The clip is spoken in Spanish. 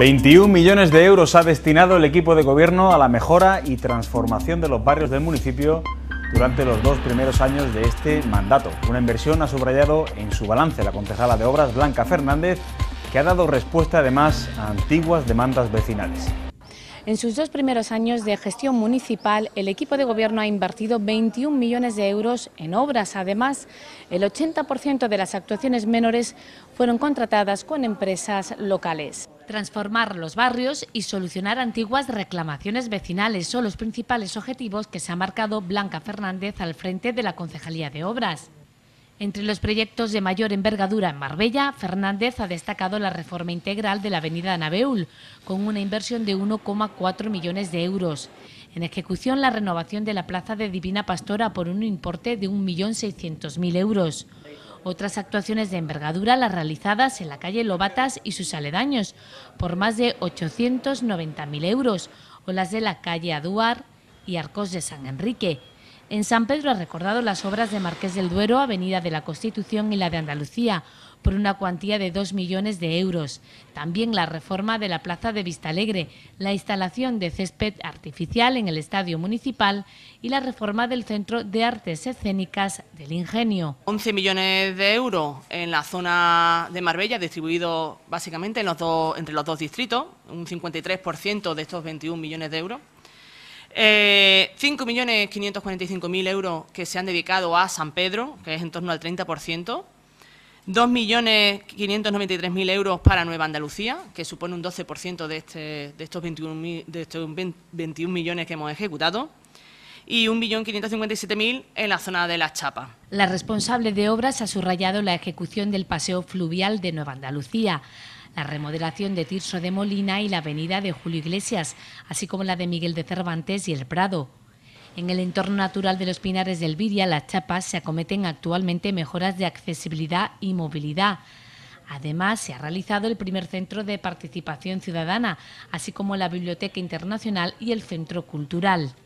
21 millones de euros ha destinado el equipo de gobierno a la mejora y transformación de los barrios del municipio durante los dos primeros años de este mandato. Una inversión ha subrayado en su balance la concejala de Obras, Blanca Fernández, que ha dado respuesta además a antiguas demandas vecinales. En sus dos primeros años de gestión municipal, el equipo de gobierno ha invertido 21 millones de euros en obras. Además, el 80% de las actuaciones menores fueron contratadas con empresas locales transformar los barrios y solucionar antiguas reclamaciones vecinales son los principales objetivos que se ha marcado Blanca Fernández al frente de la Concejalía de Obras. Entre los proyectos de mayor envergadura en Marbella, Fernández ha destacado la reforma integral de la avenida Nabeul, con una inversión de 1,4 millones de euros. En ejecución, la renovación de la plaza de Divina Pastora por un importe de 1.600.000 euros. Otras actuaciones de envergadura las realizadas en la calle Lobatas y sus aledaños, por más de 890.000 euros, o las de la calle Aduar y Arcos de San Enrique, en San Pedro ha recordado las obras de Marqués del Duero, Avenida de la Constitución y la de Andalucía, por una cuantía de 2 millones de euros. También la reforma de la Plaza de Vistalegre, la instalación de césped artificial en el Estadio Municipal y la reforma del Centro de Artes Escénicas del Ingenio. 11 millones de euros en la zona de Marbella, distribuidos básicamente entre los dos distritos, un 53% de estos 21 millones de euros. Eh, 5.545.000 euros que se han dedicado a San Pedro, que es en torno al 30%. 2.593.000 euros para Nueva Andalucía, que supone un 12% este, de, estos 21, de estos 21 millones que hemos ejecutado y 1.557.000 en la zona de Las Chapas. La responsable de obras ha subrayado la ejecución del paseo fluvial de Nueva Andalucía la remodelación de Tirso de Molina y la avenida de Julio Iglesias, así como la de Miguel de Cervantes y El Prado. En el entorno natural de los Pinares del Viria... las chapas se acometen actualmente mejoras de accesibilidad y movilidad. Además, se ha realizado el primer centro de participación ciudadana, así como la Biblioteca Internacional y el Centro Cultural.